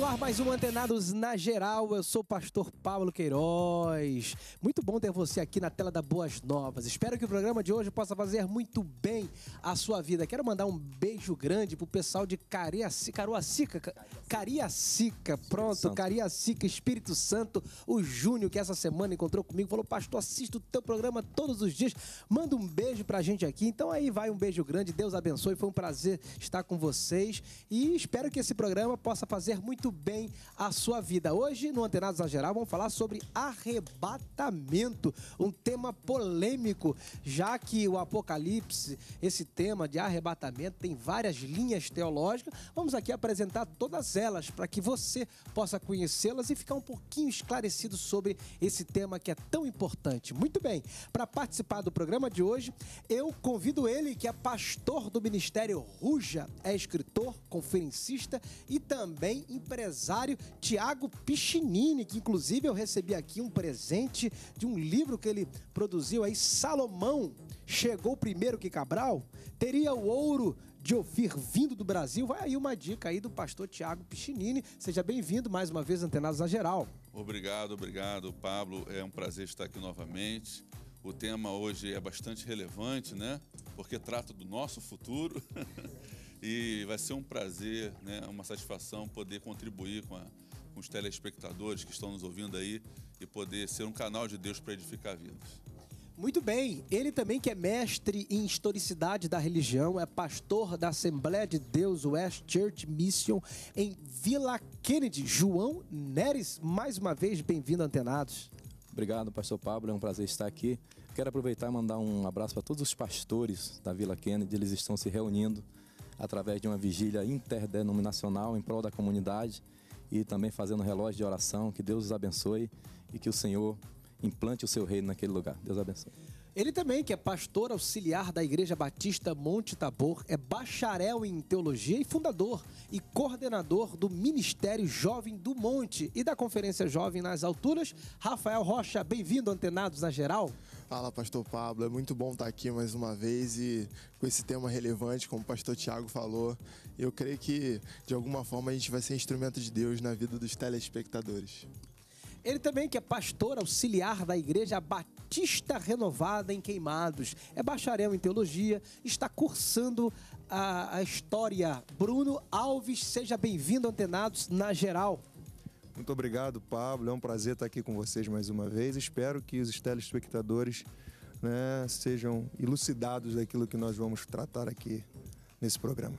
no ar mais um Antenados na Geral. Eu sou o pastor Paulo Queiroz. Muito bom ter você aqui na tela da Boas Novas. Espero que o programa de hoje possa fazer muito bem a sua vida. Quero mandar um beijo grande pro pessoal de Cariacica, Caruacica, Cariacica, Cariacica. pronto, Cariacica, Espírito Santo. O Júnior que essa semana encontrou comigo falou: "Pastor, assisto o teu programa todos os dias. Manda um beijo pra gente aqui". Então aí vai um beijo grande. Deus abençoe. Foi um prazer estar com vocês e espero que esse programa possa fazer muito muito bem a sua vida. Hoje, no Antenados a Geral, vamos falar sobre arrebatamento, um tema polêmico, já que o Apocalipse, esse tema de arrebatamento, tem várias linhas teológicas. Vamos aqui apresentar todas elas para que você possa conhecê-las e ficar um pouquinho esclarecido sobre esse tema que é tão importante. Muito bem, para participar do programa de hoje, eu convido ele, que é pastor do Ministério Ruja, é escritor, conferencista e também empresário Tiago Pichinini, que inclusive eu recebi aqui um presente de um livro que ele produziu aí, Salomão. Chegou primeiro que Cabral? Teria o ouro de ouvir vindo do Brasil? Vai aí uma dica aí do pastor Tiago Pichinini. Seja bem-vindo mais uma vez, Antenados na Geral. Obrigado, obrigado, Pablo. É um prazer estar aqui novamente. O tema hoje é bastante relevante, né? Porque trata do nosso futuro. E vai ser um prazer, né, uma satisfação poder contribuir com, a, com os telespectadores que estão nos ouvindo aí e poder ser um canal de Deus para edificar vidas. Muito bem, ele também que é mestre em historicidade da religião, é pastor da Assembleia de Deus West Church Mission em Vila Kennedy. João Neres, mais uma vez, bem-vindo, Antenados. Obrigado, pastor Pablo, é um prazer estar aqui. Quero aproveitar e mandar um abraço para todos os pastores da Vila Kennedy, eles estão se reunindo através de uma vigília interdenominacional em prol da comunidade e também fazendo relógio de oração. Que Deus os abençoe e que o Senhor implante o seu reino naquele lugar. Deus abençoe. Ele também, que é pastor auxiliar da Igreja Batista Monte Tabor, é bacharel em teologia e fundador e coordenador do Ministério Jovem do Monte e da Conferência Jovem nas Alturas. Rafael Rocha, bem-vindo, Antenados na Geral. Fala, pastor Pablo. É muito bom estar aqui mais uma vez e com esse tema relevante, como o pastor Tiago falou. Eu creio que, de alguma forma, a gente vai ser instrumento de Deus na vida dos telespectadores. Ele também que é pastor auxiliar da Igreja Batista Renovada em Queimados. É bacharel em teologia, está cursando a, a história. Bruno Alves, seja bem-vindo, antenados, na geral. Muito obrigado, Pablo. É um prazer estar aqui com vocês mais uma vez. Espero que os telespectadores né, sejam elucidados daquilo que nós vamos tratar aqui nesse programa.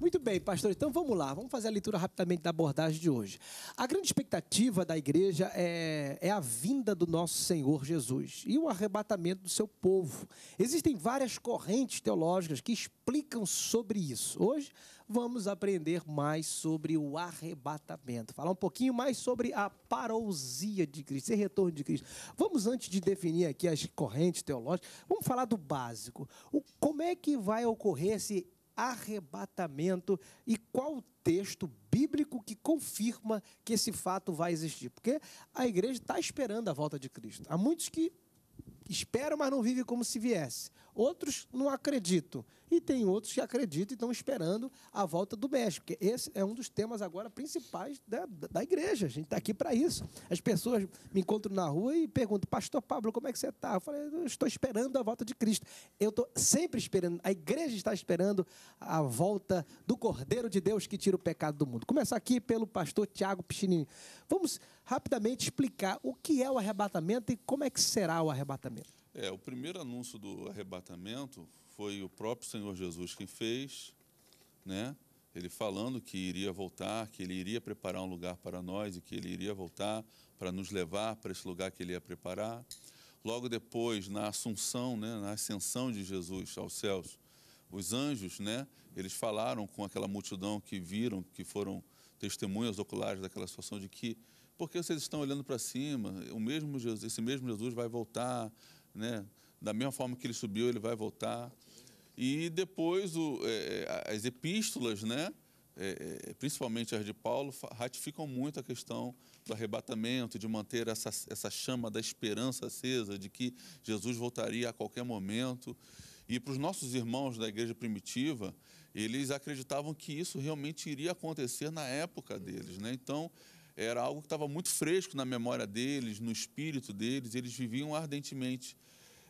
Muito bem, pastor. Então vamos lá, vamos fazer a leitura rapidamente da abordagem de hoje. A grande expectativa da igreja é, é a vinda do nosso Senhor Jesus e o arrebatamento do seu povo. Existem várias correntes teológicas que explicam sobre isso. Hoje vamos aprender mais sobre o arrebatamento, falar um pouquinho mais sobre a parousia de Cristo, esse retorno de Cristo. Vamos, antes de definir aqui as correntes teológicas, vamos falar do básico. O, como é que vai ocorrer esse arrebatamento e qual o texto bíblico que confirma que esse fato vai existir? Porque a igreja está esperando a volta de Cristo. Há muitos que esperam, mas não vive como se viesse. Outros não acreditam. E tem outros que acreditam e estão esperando a volta do Mestre. Porque esse é um dos temas agora principais da, da igreja. A gente está aqui para isso. As pessoas me encontram na rua e perguntam, pastor Pablo, como é que você está? Eu falei, eu estou esperando a volta de Cristo. Eu estou sempre esperando, a igreja está esperando a volta do Cordeiro de Deus que tira o pecado do mundo. começa aqui pelo pastor Tiago Pichinini. Vamos rapidamente explicar o que é o arrebatamento e como é que será o arrebatamento. É, o primeiro anúncio do arrebatamento foi o próprio Senhor Jesus quem fez, né? Ele falando que iria voltar, que ele iria preparar um lugar para nós e que ele iria voltar para nos levar para esse lugar que ele ia preparar. Logo depois, na assunção, né, na ascensão de Jesus aos céus, os anjos, né, eles falaram com aquela multidão que viram, que foram testemunhas oculares daquela situação de que porque vocês estão olhando para cima, o mesmo Jesus, esse mesmo Jesus vai voltar, né? da mesma forma que ele subiu, ele vai voltar. E depois o, é, é as epístolas, né? É, é, é, principalmente as de Paulo, ratificam muito a questão do arrebatamento, de manter essa, essa chama da esperança acesa, de que Jesus voltaria a qualquer momento. E para os nossos irmãos da igreja primitiva, eles acreditavam que isso realmente iria acontecer na época deles. Né? Então, era algo que estava muito fresco na memória deles, no espírito deles, eles viviam ardentemente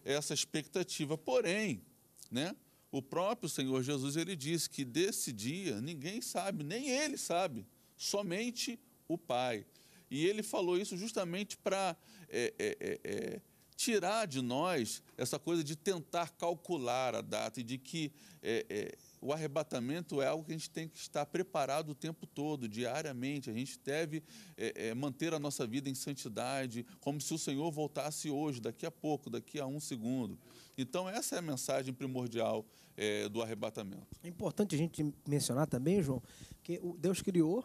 essa expectativa. Porém, né, o próprio Senhor Jesus ele disse que desse dia ninguém sabe, nem ele sabe, somente o Pai. E ele falou isso justamente para é, é, é, é tirar de nós essa coisa de tentar calcular a data e de que é, é, o arrebatamento é algo que a gente tem que estar preparado o tempo todo, diariamente. A gente deve é, é, manter a nossa vida em santidade, como se o Senhor voltasse hoje, daqui a pouco, daqui a um segundo. Então, essa é a mensagem primordial é, do arrebatamento. É importante a gente mencionar também, João, que Deus criou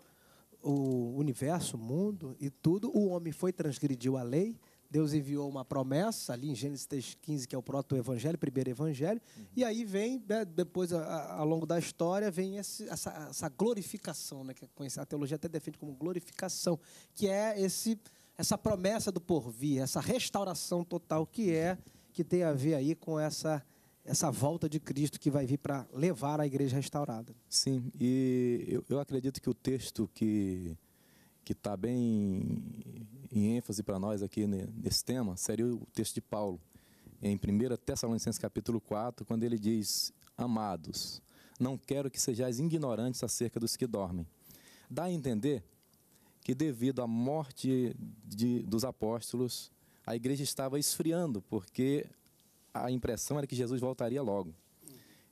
o universo, o mundo e tudo. O homem foi transgrediu a lei Deus enviou uma promessa ali em Gênesis 15, que é o proto-evangelho, primeiro evangelho, uhum. e aí vem, né, depois, a, ao longo da história, vem esse, essa, essa, glorificação, né, que é a teologia até defende como glorificação, que é esse, essa promessa do porvir, essa restauração total que é, que tem a ver aí com essa essa volta de Cristo que vai vir para levar a igreja restaurada. Sim, e eu, eu acredito que o texto que que está bem em ênfase para nós aqui nesse tema, seria o texto de Paulo, em 1 Tessalonicenses capítulo 4, quando ele diz, Amados, não quero que sejais ignorantes acerca dos que dormem. Dá a entender que devido à morte de, dos apóstolos, a igreja estava esfriando, porque a impressão era que Jesus voltaria logo.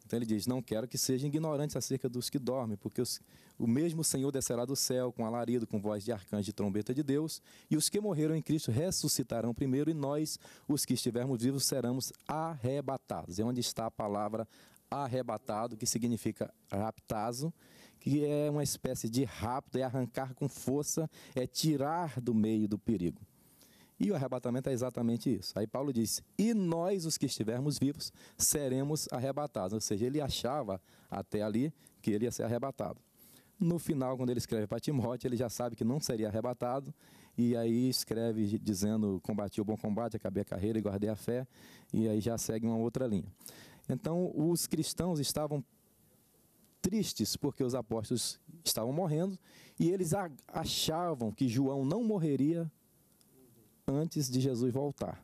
Então ele diz: Não quero que sejam ignorantes acerca dos que dormem, porque os, o mesmo Senhor descerá do céu com alarido, com voz de arcanjo e trombeta de Deus, e os que morreram em Cristo ressuscitarão primeiro, e nós, os que estivermos vivos, seremos arrebatados. É onde está a palavra arrebatado, que significa raptazo, que é uma espécie de rapto, é arrancar com força, é tirar do meio do perigo. E o arrebatamento é exatamente isso. Aí Paulo disse: E nós, os que estivermos vivos, seremos arrebatados. Ou seja, ele achava até ali que ele ia ser arrebatado. No final, quando ele escreve para Timóteo, ele já sabe que não seria arrebatado, e aí escreve dizendo: Combati o bom combate, acabei a carreira e guardei a fé, e aí já segue uma outra linha. Então, os cristãos estavam tristes porque os apóstolos estavam morrendo e eles achavam que João não morreria antes de Jesus voltar.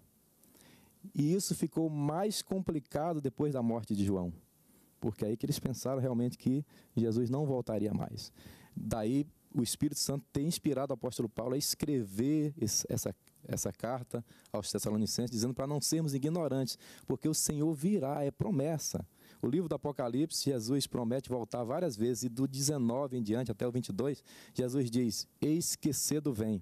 E isso ficou mais complicado depois da morte de João, porque é aí que eles pensaram realmente que Jesus não voltaria mais. Daí o Espírito Santo tem inspirado o apóstolo Paulo a escrever essa, essa carta aos Tessalonicenses, dizendo para não sermos ignorantes, porque o Senhor virá, é promessa. O livro do Apocalipse, Jesus promete voltar várias vezes, e do 19 em diante até o 22, Jesus diz: Eis que cedo vem.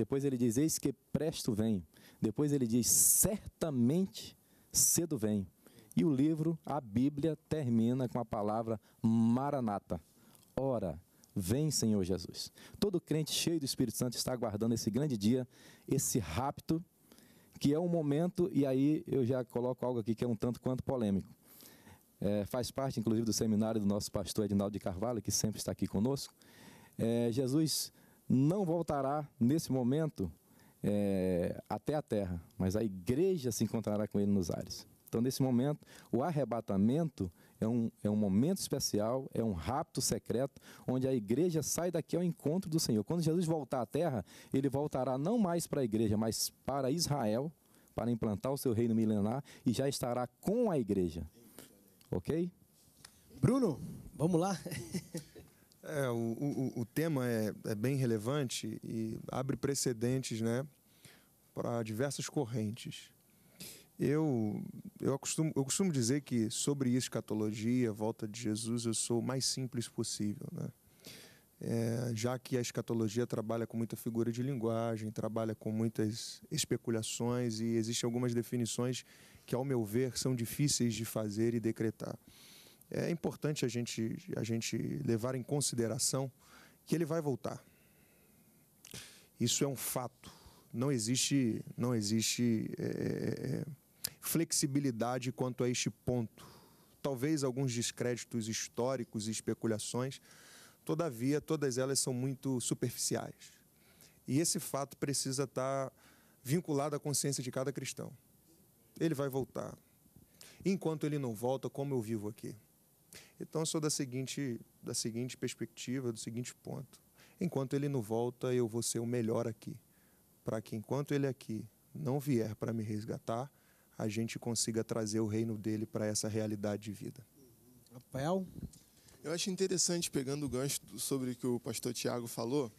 Depois ele diz: Eis que presto vem. Depois ele diz: Certamente cedo vem. E o livro, a Bíblia, termina com a palavra Maranata. Ora, vem Senhor Jesus. Todo crente cheio do Espírito Santo está aguardando esse grande dia, esse rapto, que é um momento, e aí eu já coloco algo aqui que é um tanto quanto polêmico. É, faz parte, inclusive, do seminário do nosso pastor Edinaldo de Carvalho, que sempre está aqui conosco. É, Jesus não voltará nesse momento é, até a terra, mas a igreja se encontrará com ele nos ares. Então, nesse momento, o arrebatamento é um, é um momento especial, é um rapto secreto, onde a igreja sai daqui ao encontro do Senhor. Quando Jesus voltar à terra, ele voltará não mais para a igreja, mas para Israel, para implantar o seu reino milenar e já estará com a igreja. Ok? Bruno, vamos lá. É, o, o, o tema é, é, bem relevante e abre precedentes né, para diversas correntes. Eu, eu, costumo, eu costumo dizer que sobre escatologia, volta de Jesus, eu sou o mais simples possível. Né? É, já que a escatologia trabalha com muita figura de linguagem, trabalha com muitas especulações e existem algumas definições que, ao meu ver, são difíceis de fazer e decretar é importante a gente, a gente levar em consideração que ele vai voltar. Isso é um fato. Não existe, não existe é, é, é, flexibilidade quanto a este ponto. Talvez alguns descréditos históricos e especulações, todavia, todas elas são muito superficiais. E esse fato precisa estar vinculado à consciência de cada cristão. Ele vai voltar. Enquanto ele não volta, como eu vivo aqui? Então, eu sou da seguinte, da seguinte perspectiva, do seguinte ponto. Enquanto ele não volta, eu vou ser o melhor aqui. Para que, enquanto ele aqui não vier para me resgatar, a gente consiga trazer o reino dele para essa realidade de vida. Rafael? Eu acho interessante, pegando o gancho sobre o que o pastor Tiago falou,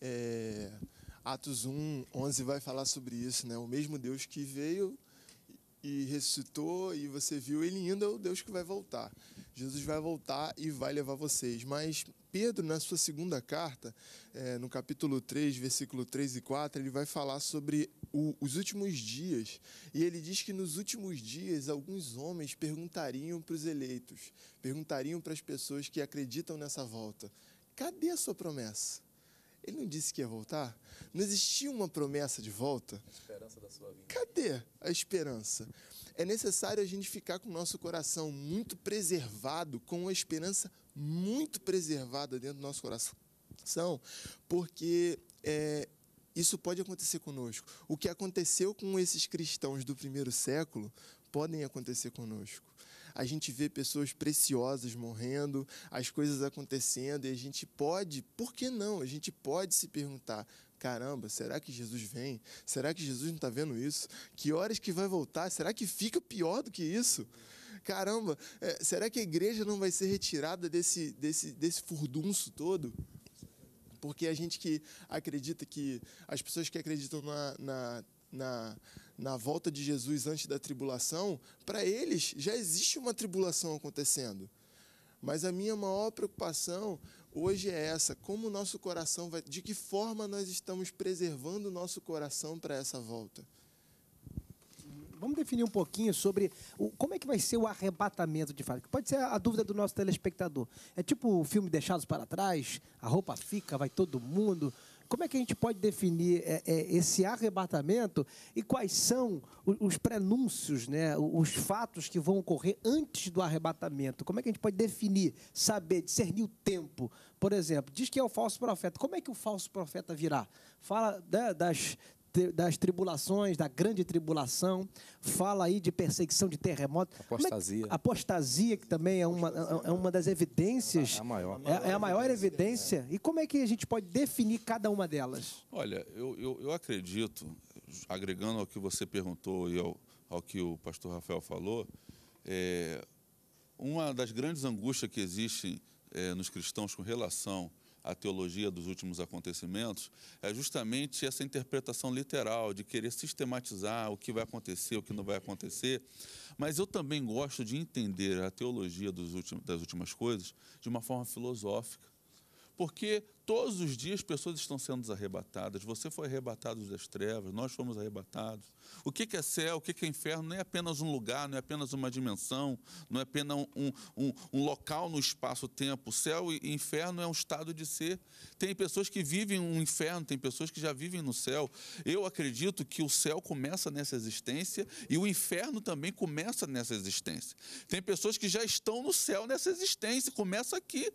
é, Atos 1, 11 vai falar sobre isso, né? O mesmo Deus que veio e ressuscitou e você viu, ele ainda é o Deus que vai voltar. Jesus vai voltar e vai levar vocês. Mas Pedro, na sua segunda carta, é, no capítulo 3, versículo 3 e 4, ele vai falar sobre o, os últimos dias. E ele diz que nos últimos dias, alguns homens perguntariam para os eleitos, perguntariam para as pessoas que acreditam nessa volta: cadê a sua promessa? Ele não disse que ia voltar? Não existia uma promessa de volta? esperança da sua Cadê a esperança? É necessário a gente ficar com o nosso coração muito preservado, com a esperança muito preservada dentro do nosso coração, porque é, isso pode acontecer conosco. O que aconteceu com esses cristãos do primeiro século podem acontecer conosco a gente vê pessoas preciosas morrendo, as coisas acontecendo e a gente pode, por que não? A gente pode se perguntar: caramba, será que Jesus vem? Será que Jesus não está vendo isso? Que horas que vai voltar? Será que fica pior do que isso? Caramba, é, será que a igreja não vai ser retirada desse, desse, desse furdunço todo? Porque a gente que acredita que. As pessoas que acreditam na, na, na na volta de Jesus antes da tribulação, para eles já existe uma tribulação acontecendo. Mas a minha maior preocupação hoje é essa: como o nosso coração vai. De que forma nós estamos preservando o nosso coração para essa volta? Vamos definir um pouquinho sobre o, como é que vai ser o arrebatamento de fato. Pode ser a, a dúvida do nosso telespectador. É tipo o filme Deixados para Trás? A roupa fica, vai todo mundo. Como é que a gente pode definir é, é, esse arrebatamento e quais são os, os prenúncios, né, os fatos que vão ocorrer antes do arrebatamento? Como é que a gente pode definir, saber, discernir o tempo? Por exemplo, diz que é o falso profeta. Como é que o falso profeta virá? Fala né, das das tribulações, da grande tribulação, fala aí de perseguição de terremoto. Apostasia. É que, apostasia, que também é uma, é, é uma das evidências. É a maior. É, é a maior evidência. E como é que a gente pode definir cada uma delas? Olha, eu, eu, eu acredito, agregando ao que você perguntou e ao, ao que o pastor Rafael falou, é, uma das grandes angústias que existem é, nos cristãos com relação a teologia dos últimos acontecimentos, é justamente essa interpretação literal, de querer sistematizar o que vai acontecer, o que não vai acontecer. Mas eu também gosto de entender a teologia últimos, das últimas coisas de uma forma filosófica porque todos os dias pessoas estão sendo arrebatadas. Você foi arrebatado das trevas, nós fomos arrebatados. O que é céu, o que é inferno, não é apenas um lugar, não é apenas uma dimensão, não é apenas um, um, um local no espaço-tempo. Céu e inferno é um estado de ser. Tem pessoas que vivem um inferno, tem pessoas que já vivem no céu. Eu acredito que o céu começa nessa existência e o inferno também começa nessa existência. Tem pessoas que já estão no céu nessa existência, começa aqui.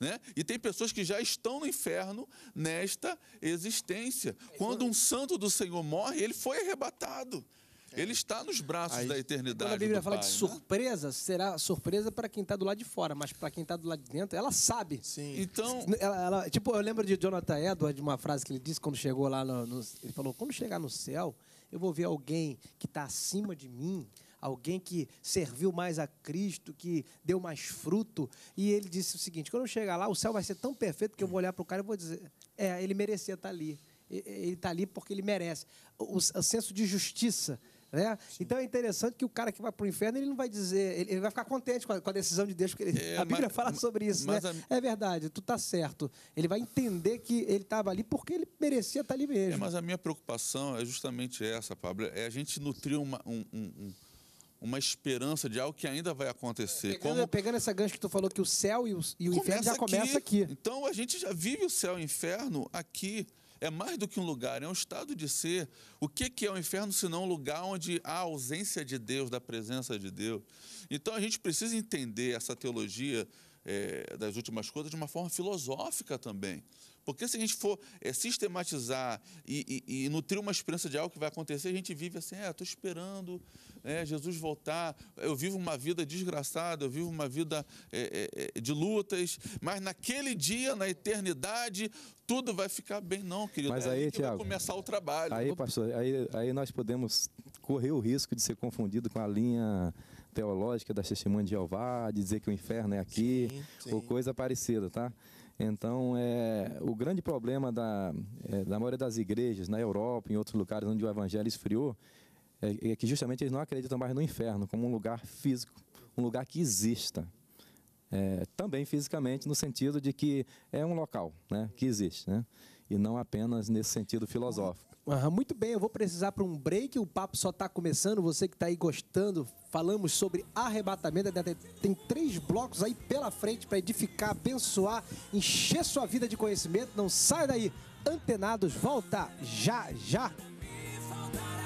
Né? E tem pessoas que já estão no inferno nesta existência. É, quando é um santo do Senhor morre, ele foi arrebatado. É. Ele está nos braços Aí, da eternidade. Quando a Bíblia fala pai, de né? surpresa, né? será surpresa para quem está do lado de fora, mas para quem está do lado de dentro, ela sabe. Sim. Então, ela, ela, tipo, eu lembro de Jonathan Edwards, de uma frase que ele disse quando chegou lá no, no, ele falou: "Quando chegar no céu, eu vou ver alguém que está acima de mim, alguém que serviu mais a Cristo, que deu mais fruto. E ele disse o seguinte: quando eu chegar lá, o céu vai ser tão perfeito que eu vou olhar para o cara e vou dizer: é, ele merecia estar tá ali. Ele está ali porque ele merece. O, o senso de justiça. Né? Então é interessante que o cara que vai para o inferno ele não vai dizer, ele, ele vai ficar contente com a, com a, decisão de Deus, porque ele, é, a Bíblia mas, fala sobre isso. Né? A... É verdade, tu está certo. Ele vai entender que ele estava ali porque ele merecia estar tá ali é, mesmo. É, mas a minha preocupação é justamente essa, Pablo. É a gente nutrir uma, um, um, uma esperança de algo que ainda vai acontecer. Pegando, Como... pegando essa gancho que tu falou que o céu e o, e o inferno já começa aqui. aqui. Então a gente já vive o céu e o inferno aqui. É mais do que um lugar, é um estado de ser. O que, que é o inferno se não um lugar onde há ausência de Deus, da presença de Deus? Então a gente precisa entender essa teologia é, das últimas coisas de uma forma filosófica também. Porque se a gente for é, sistematizar e, e, e, nutrir uma esperança de algo que vai acontecer, a gente vive assim, é, estou esperando é, Jesus voltar, eu vivo uma vida desgraçada, eu vivo uma vida é, é, é, de lutas, mas naquele dia, na eternidade, tudo vai ficar bem, não, querido. Mas é aí, aí Tiago, começar o trabalho. Aí, pastor, aí, aí nós podemos correr o risco de ser confundido com a linha teológica das testemunhas de Jeová, de dizer que o inferno é aqui, sim, sim. ou coisa parecida, tá? Então, é, o grande problema da, é, da maioria das igrejas na Europa, em outros lugares onde o evangelho esfriou, é, é que justamente eles não acreditam mais no inferno como um lugar físico, um lugar que exista. É, também fisicamente, no sentido de que é um local né, que existe, né? e não apenas nesse sentido filosófico. Uhum, muito bem, eu vou precisar para um break. O papo só está começando. Você que está aí gostando, falamos sobre arrebatamento. Tem três blocos aí pela frente para edificar, abençoar, encher sua vida de conhecimento. Não saia daí. Antenados, volta já, já. Me faltará.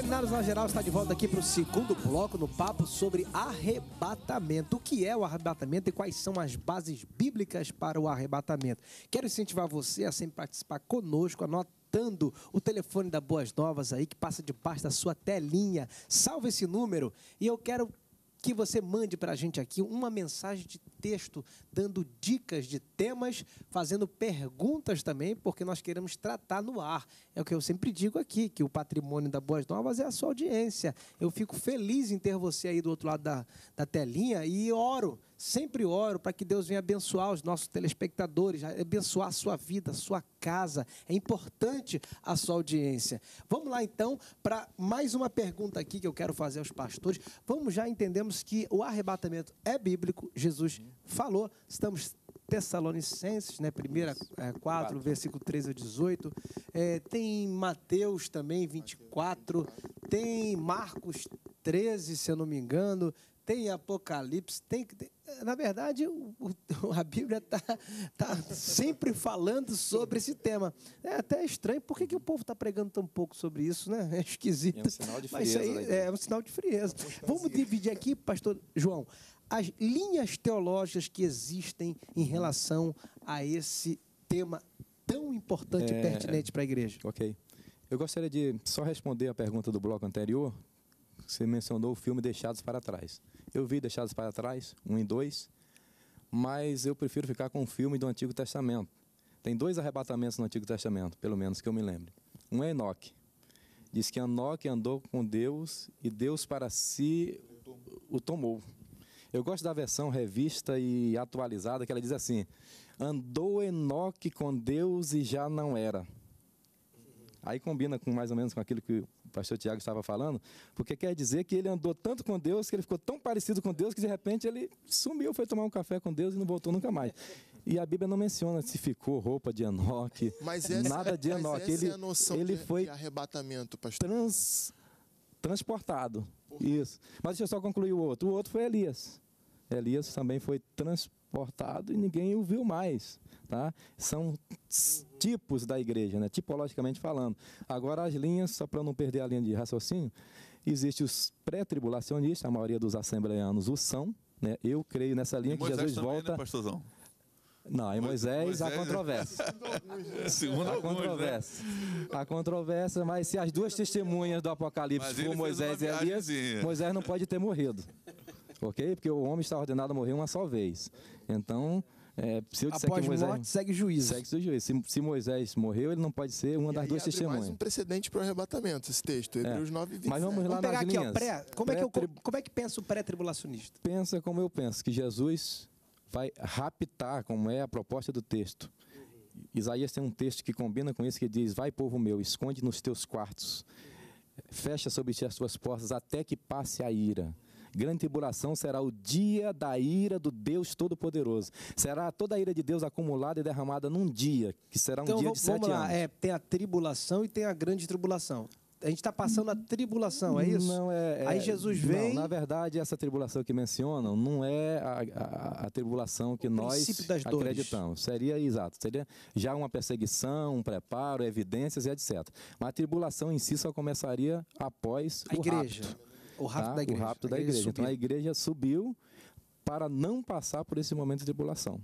Seminários na Geral está de volta aqui para o segundo bloco no papo sobre arrebatamento. O que é o arrebatamento e quais são as bases bíblicas para o arrebatamento? Quero incentivar você a sempre participar conosco, anota anotando o telefone da Boas Novas aí, que passa debaixo da sua telinha. Salve esse número. E eu quero que você mande para a gente aqui uma mensagem de texto, dando dicas de temas, fazendo perguntas também, porque nós queremos tratar no ar. É o que eu sempre digo aqui, que o patrimônio da Boas Novas é a sua audiência. Eu fico feliz em ter você aí do outro lado da, da telinha e oro Sempre oro para que Deus venha abençoar os nossos telespectadores, abençoar a sua vida, a sua casa. É importante a sua audiência. Vamos lá então para mais uma pergunta aqui que eu quero fazer aos pastores. Vamos já entendemos que o arrebatamento é bíblico, Jesus falou. Estamos Tessalonicenses, né? Primeira é, 4, 4, versículo 13 a 18. É, tem Mateus também, 24. 24. Tem Marcos 13, se eu não me engano. Tem Apocalipse. Tem, tem é, na verdade, a Bíblia está tá sempre falando sobre esse tema. É até estranho, por que, que o povo está pregando tão pouco sobre isso, né? É esquisito. É um sinal de frieza. Mas isso aí né, é um sinal de frieza. Vamos assim. dividir aqui, pastor João, as linhas teológicas que existem em relação a esse tema tão importante é... e pertinente para a igreja. Ok. Eu gostaria de só responder a pergunta do bloco anterior. Você mencionou o filme Deixados para Trás. Eu vi Deixados para Trás, um e dois, mas eu prefiro ficar com o filme do Antigo Testamento. Tem dois arrebatamentos no Antigo Testamento, pelo menos que eu me lembre. Um é Enoque. Diz que Enoque andou com Deus e Deus para si o tomou. Eu gosto da versão revista e atualizada que ela diz assim: Andou Enoque com Deus e já não era. Aí combina com mais ou menos com aquilo que o pastor Tiago estava falando, porque quer dizer que ele andou tanto com Deus, que ele ficou tão parecido com Deus, que de repente ele sumiu, foi tomar um café com Deus e não voltou nunca mais. E a Bíblia não menciona se ficou roupa de Enoque, essa, nada de Enoque. ele, é a noção ele de, foi de arrebatamento, pastor. Trans, transportado. Porra. Isso. Mas deixa eu só concluir o outro. O outro foi Elias. Elias também foi transportado cortado e ninguém o viu mais. Tá? São tipos da igreja, né? tipologicamente falando. Agora, as linhas, só para não perder a linha de raciocínio, existe os pré-tribulacionistas, a maioria dos assembleanos o são. Né? Eu creio nessa linha que Moisés Jesus também, né, volta. Né, pastorzão? Não, em Moisés, Moisés é- controvérsia. Segundo né? controvérsia. Né? controvérsia, mas se as duas testemunhas do Apocalipse foram Moisés e Elias, Moisés não pode ter morrido ok? Porque o homem está ordenado a morrer uma só vez. Então, é, se eu disser Após que Moisés, morte, segue juízo. Segue o juízo. Se, se, Moisés morreu, ele não pode ser uma e das duas testemunhas. mais um precedente para o arrebatamento, esse texto, é. Hebreus é. 9 20. Mas vamos lá vamos pegar aqui, ó, pré, como, é que eu, como é que pensa o pré-tribulacionista? Pensa como eu penso, que Jesus vai raptar, como é a proposta do texto. Isaías tem um texto que combina com isso, que diz, vai povo meu, esconde nos teus quartos, fecha sobre ti as tuas portas, até que passe a ira. Grande tribulação será o dia da ira do Deus Todo-Poderoso. Será toda a ira de Deus acumulada e derramada num dia, que será um então, dia vamos, de sete vamos lá. anos. É, tem a tribulação e tem a grande tribulação. A gente está passando a tribulação, é isso? Não, é. é Aí Jesus vem. Não, na verdade, essa tribulação que mencionam não é a, a, a tribulação que o nós acreditamos. Seria exato, seria já uma perseguição, um preparo, evidências e etc. Mas a tribulação em si só começaria após a o igreja. Rapto. O rapto tá? da igreja. O rapto da igreja. Então a igreja subiu para não passar por esse momento de tribulação.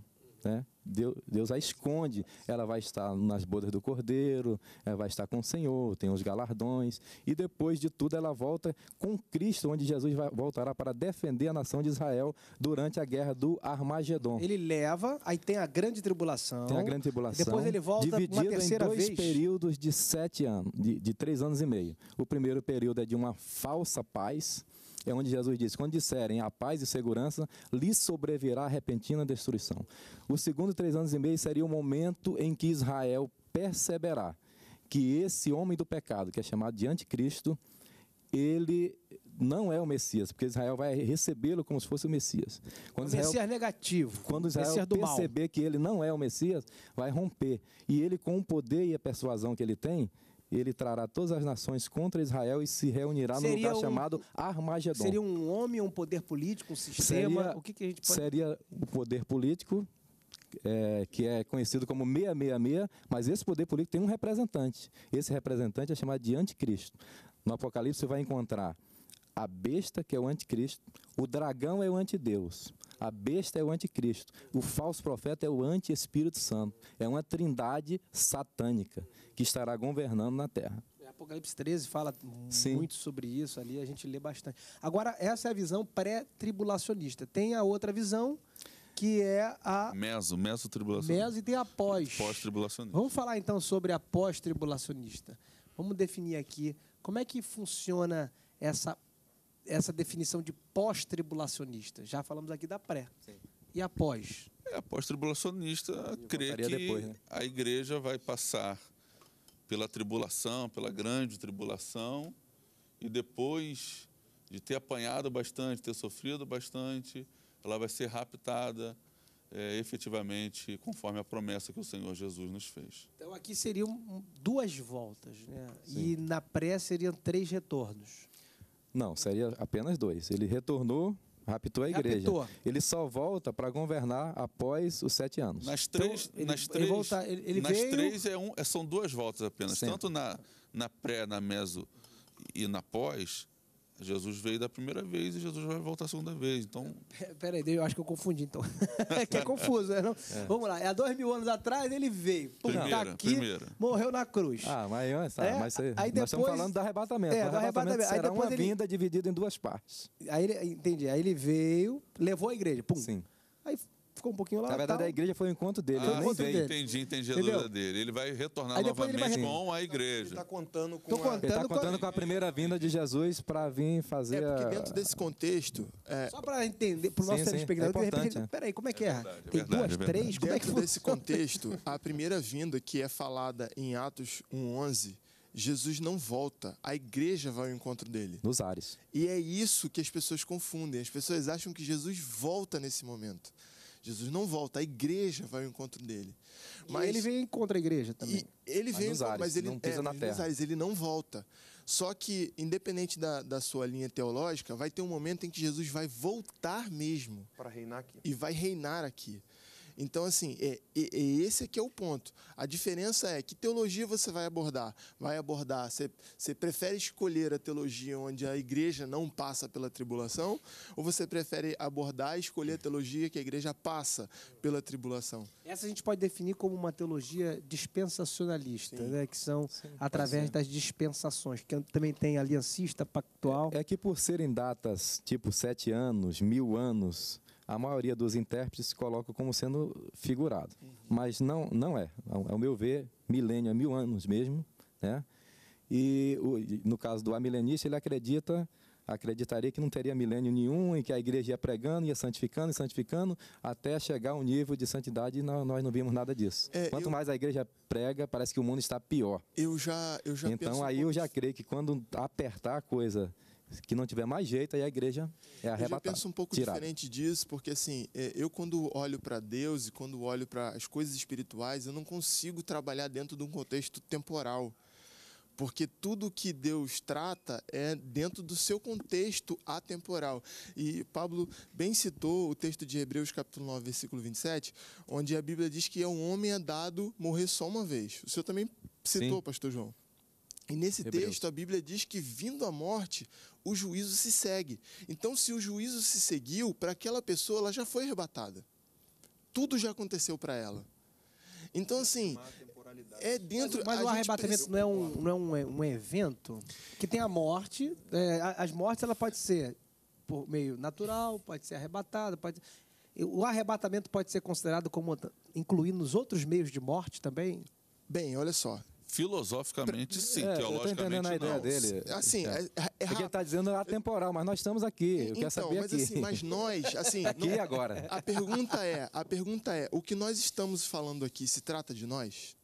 Né? Deus, Deus a esconde, ela vai estar nas bodas do cordeiro, ela eh, vai estar com o Senhor, tem os galardões, e depois de tudo ela volta com Cristo, onde Jesus vai, voltará para defender a nação de Israel durante a guerra do Armagedon. Ele leva, aí tem a grande tribulação. Tem a grande tribulação. Depois ele volta dividido uma terceira em dois vez. períodos de sete anos, de, de três anos e meio. O primeiro período é de uma falsa paz, é onde Jesus diz: Quando disserem a paz e segurança, lhes sobrevirá a repentina destruição. O segundo três anos e meio seria o momento em que Israel perceberá que esse homem do pecado, que é chamado de anticristo, ele não é o Messias, porque Israel vai recebê-lo como se fosse o Messias. Quando o Israel, Messias negativo. Quando Israel Messias perceber mal. que ele não é o Messias, vai romper. E ele, com o poder e a persuasão que ele tem, ele trará todas as nações contra Israel e se reunirá seria no lugar um, chamado Armagedon. Seria um homem, um poder político, um sistema? Seria, o que, que a gente pode... Seria o poder político, é, que é conhecido como 666, mas esse poder político tem um representante. Esse representante é chamado de anticristo. No Apocalipse você vai encontrar a besta, que é o anticristo, o dragão é o antideus, a besta é o anticristo, o falso profeta é o anti-Espírito Santo. É uma trindade satânica que estará governando na terra. É, Apocalipse 13 fala Sim. muito sobre isso ali, a gente lê bastante. Agora, essa é a visão pré-tribulacionista. Tem a outra visão que é a. Meso, meso tribulacionista. Meso e tem a pós. Pós-tribulacionista. Vamos falar então sobre a pós-tribulacionista. Vamos definir aqui como é que funciona essa essa definição de pós-tribulacionista. Já falamos aqui da pré. Sim. E após? É, pós-tribulacionista crê que depois, né? a igreja vai passar pela tribulação, pela grande tribulação, e depois de ter apanhado bastante, ter sofrido bastante, ela vai ser raptada é, efetivamente conforme a promessa que o Senhor Jesus nos fez. Então aqui seriam duas voltas, né? Sim. e na pré seriam três retornos. Não, seria apenas dois. Ele retornou, raptou a igreja. Raptou. Ele só volta para governar após os sete anos. Nas então, três, então, ele, nas três, ele volta, ele, ele nas veio... três é um, é, são duas voltas apenas, Sempre. tanto na, na pré, na meso e na pós Jesus veio da primeira vez e Jesus vai voltar a segunda vez. Então. Peraí, eu acho que eu confundi, então. que é confuso, né? Não? É. Vamos lá. Há dois mil anos atrás ele veio. Pum, tá primeira, tá aqui, primeira. morreu na cruz. Ah, mas, tá, é, mas aí, nós depois, estamos falando do arrebatamento. É, do arrebatamento. Será aí depois uma ele... vinda dividida em duas partes. Aí ele, entendi. Aí ele veio, levou a igreja. Pum. Sim ficou um pouquinho lá. Na verdade, tal. a igreja foi o encontro dele. Ah, encontro Entendi, entendi a dúvida dele. Ele vai retornar novamente vai... com a igreja. Ele está contando com, a... contando ele tá contando com a... a primeira vinda de Jesus para vir fazer. É porque a... dentro desse contexto. É... Só para entender, para o nosso telespectador, é de repente, é. peraí, como é que é? é verdade, é Tem verdade, duas, é três? Como dentro é que desse contexto, a primeira vinda que é falada em Atos 1,11. Jesus não volta, a igreja vai ao encontro dele. Nos ares. E é isso que as pessoas confundem. As pessoas acham que Jesus volta nesse momento. Jesus não volta, a igreja vai ao encontro dele. Mas e ele vem contra a igreja também. ele vem, mas, ares, mas ele não é, pisa é, na terra. Ares, ele não volta. Só que, independente da, da sua linha teológica, vai ter um momento em que Jesus vai voltar mesmo para reinar aqui e vai reinar aqui. Então, assim, é, é, esse aqui é o ponto. A diferença é que teologia você vai abordar. Vai abordar, você, você prefere escolher a teologia onde a igreja não passa pela tribulação, ou você prefere abordar e escolher a teologia que a igreja passa pela tribulação? Essa a gente pode definir como uma teologia dispensacionalista, Sim. né? que são Sim, através das dispensações, que também tem aliancista, pactual. É, é que por serem datas tipo sete anos, mil anos, a maioria dos intérpretes se coloca como sendo figurado. Mas não, não é. Ao meu ver, milênio é mil anos mesmo. Né? E no caso do amilenista, ele acredita acreditaria que não teria milênio nenhum, em que a igreja ia pregando, ia santificando e santificando, até chegar ao nível de santidade, e não, nós não vimos nada disso. É, Quanto eu, mais a igreja prega, parece que o mundo está pior. Eu já, eu já Então aí eu já creio que quando apertar a coisa que não tiver mais jeito, aí a igreja é arrebatada. Eu penso um pouco tirada. diferente disso, porque assim, é, eu quando olho para Deus e quando olho para as coisas espirituais, eu não consigo trabalhar dentro de um contexto temporal. Porque tudo que Deus trata é dentro do seu contexto atemporal. E Pablo bem citou o texto de Hebreus capítulo 9, versículo 27, onde a Bíblia diz que é um homem é dado morrer só uma vez. O senhor também citou, Sim. pastor João. E nesse Hebreus. texto a Bíblia diz que vindo a morte, o juízo se segue. Então, se o juízo se seguiu, para aquela pessoa ela já foi arrebatada. Tudo já aconteceu para ela. Então, assim, é dentro. Mas, mas o arrebatamento não é, um, não é um, um evento que tem a morte. É, as mortes ela pode ser por meio natural, pode ser arrebatada, pode. O arrebatamento pode ser considerado como incluindo os outros meios de morte também? Bem, olha só. Filosoficamente, sim. É, teologicamente, entendendo a ideia não. dele. Assim, é, é, é, é ele está dizendo atemporal, mas nós estamos aqui. Eu então, quero saber mas, aqui. Assim, mas nós, assim... Tá aqui não, agora. A pergunta, é, a pergunta é, o que nós estamos falando aqui se trata de nós?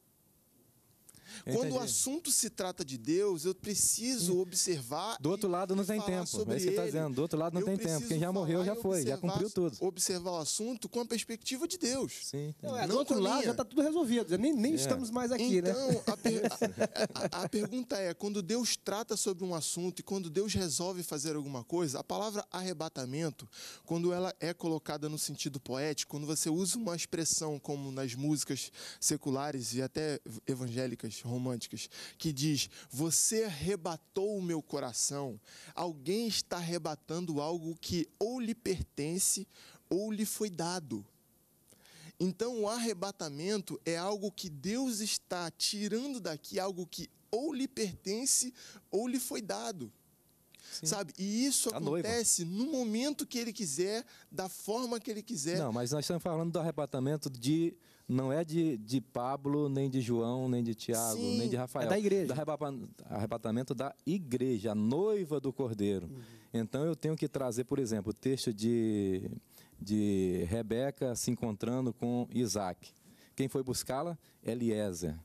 Quando o assunto se trata de Deus, eu preciso hum. observar. Do outro lado não tem tempo. É isso que está dizendo. Do outro lado não eu tem tempo. Quem já morreu já foi, já cumpriu tudo. Observar o assunto com a perspectiva de Deus. Sim. Não, é, não do outro lado já está tudo resolvido. Nem, nem é. estamos mais aqui, então, né? Então, a, a, a pergunta é: quando Deus trata sobre um assunto e quando Deus resolve fazer alguma coisa, a palavra arrebatamento, quando ela é colocada no sentido poético, quando você usa uma expressão como nas músicas seculares e até evangélicas românticas, que diz: Você arrebatou o meu coração. Alguém está arrebatando algo que ou lhe pertence ou lhe foi dado. Então, o arrebatamento é algo que Deus está tirando daqui, algo que ou lhe pertence ou lhe foi dado. Sim. Sabe? E isso a tá acontece noiva. no momento que ele quiser, da forma que ele quiser. Não, mas nós estamos falando do arrebatamento de não é de, de Pablo, nem de João, nem de Tiago, Sim, nem de Rafael. É da igreja. Do arrebatamento da igreja, a noiva do cordeiro. Uhum. Então eu tenho que trazer, por exemplo, o texto de, de Rebeca se encontrando com Isaac. Quem foi buscá-la? Eliezer. Uhum.